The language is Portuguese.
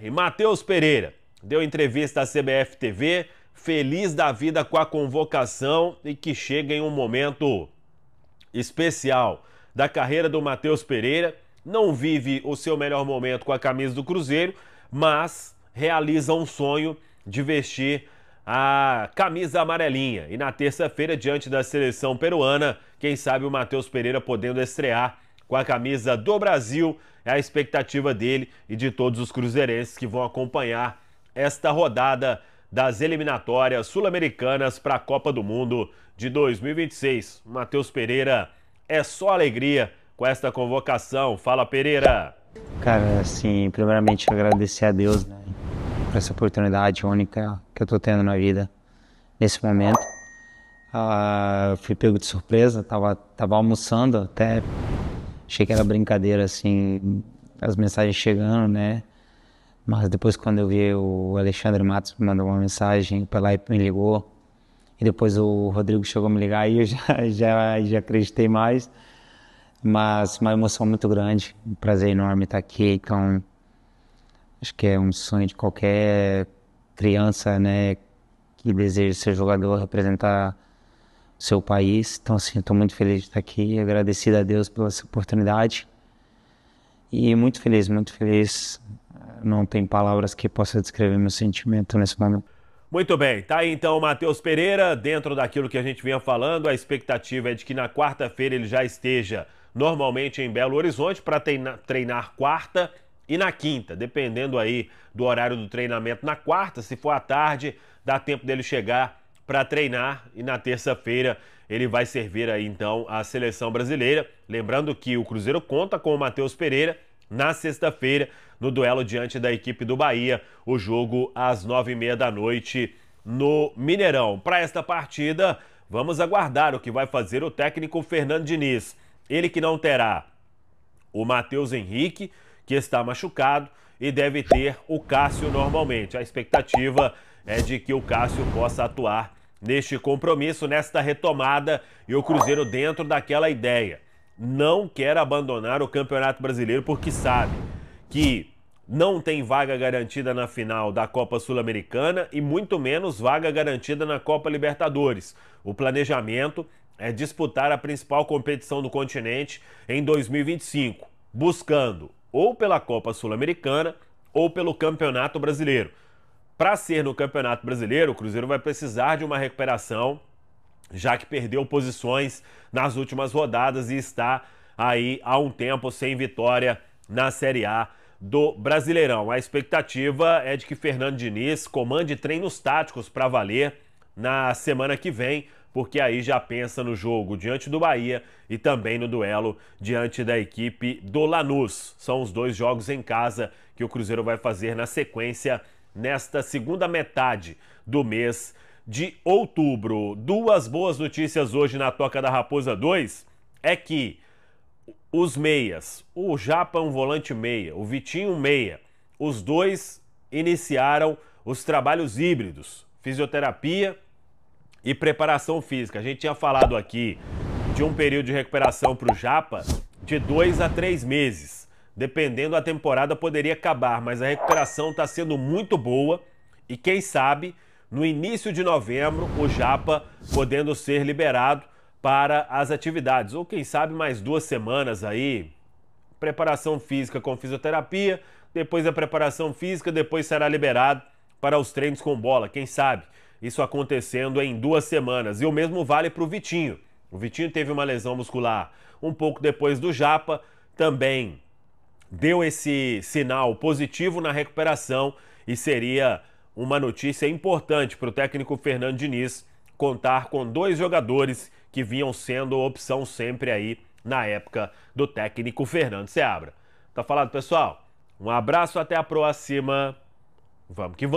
E Matheus Pereira deu entrevista à CBF TV, feliz da vida com a convocação e que chega em um momento especial da carreira do Matheus Pereira. Não vive o seu melhor momento com a camisa do Cruzeiro, mas realiza um sonho de vestir a camisa amarelinha. E na terça-feira, diante da seleção peruana, quem sabe o Matheus Pereira podendo estrear com a camisa do Brasil. É a expectativa dele e de todos os cruzeirenses que vão acompanhar esta rodada das eliminatórias sul-americanas para a Copa do Mundo de 2026. Matheus Pereira é só alegria com esta convocação. Fala, Pereira! Cara, assim, primeiramente agradecer a Deus né, por essa oportunidade única que eu tô tendo na vida nesse momento. Uh, fui pego de surpresa, tava, tava almoçando até Achei que era brincadeira, assim, as mensagens chegando, né? Mas depois, quando eu vi o Alexandre Matos me mandou uma mensagem, para lá e me ligou. E depois o Rodrigo chegou a me ligar e eu já, já, já acreditei mais. Mas uma emoção muito grande, um prazer enorme estar aqui. Então, acho que é um sonho de qualquer criança, né? Que deseja ser jogador, representar seu país. Então, assim, estou muito feliz de estar aqui, agradecido a Deus pela essa oportunidade. E muito feliz, muito feliz. Não tem palavras que possa descrever meu sentimento nesse momento. Muito bem, tá aí então o Matheus Pereira, dentro daquilo que a gente vinha falando, a expectativa é de que na quarta-feira ele já esteja normalmente em Belo Horizonte para treinar, treinar quarta e na quinta, dependendo aí do horário do treinamento. Na quarta, se for à tarde, dá tempo dele chegar para treinar e na terça-feira ele vai servir aí então a seleção brasileira. Lembrando que o Cruzeiro conta com o Matheus Pereira na sexta-feira no duelo diante da equipe do Bahia, o jogo às nove e meia da noite no Mineirão. Para esta partida, vamos aguardar o que vai fazer o técnico Fernando Diniz. Ele que não terá o Matheus Henrique, que está machucado, e deve ter o Cássio normalmente. A expectativa é de que o Cássio possa atuar neste compromisso, nesta retomada e o Cruzeiro dentro daquela ideia. Não quer abandonar o Campeonato Brasileiro porque sabe que não tem vaga garantida na final da Copa Sul-Americana e muito menos vaga garantida na Copa Libertadores. O planejamento é disputar a principal competição do continente em 2025, buscando ou pela Copa Sul-Americana ou pelo Campeonato Brasileiro. Para ser no Campeonato Brasileiro, o Cruzeiro vai precisar de uma recuperação, já que perdeu posições nas últimas rodadas e está aí há um tempo sem vitória na Série A do Brasileirão. A expectativa é de que Fernando Diniz comande treinos táticos para valer na semana que vem, porque aí já pensa no jogo diante do Bahia e também no duelo diante da equipe do Lanús. São os dois jogos em casa que o Cruzeiro vai fazer na sequência nesta segunda metade do mês de outubro. Duas boas notícias hoje na Toca da Raposa 2 é que os meias, o Japa um volante meia, o Vitinho um meia, os dois iniciaram os trabalhos híbridos, fisioterapia e preparação física. A gente tinha falado aqui de um período de recuperação para o Japa de dois a três meses. Dependendo, a temporada poderia acabar, mas a recuperação está sendo muito boa e quem sabe no início de novembro o Japa podendo ser liberado para as atividades, ou quem sabe mais duas semanas aí. Preparação física com fisioterapia, depois a preparação física, depois será liberado para os treinos com bola. Quem sabe isso acontecendo em duas semanas. E o mesmo vale para o Vitinho. O Vitinho teve uma lesão muscular um pouco depois do Japa, também deu esse sinal positivo na recuperação e seria uma notícia importante para o técnico Fernando Diniz contar com dois jogadores que vinham sendo opção sempre aí na época do técnico Fernando Seabra. Tá falado, pessoal? Um abraço, até a próxima. Vamos que vamos.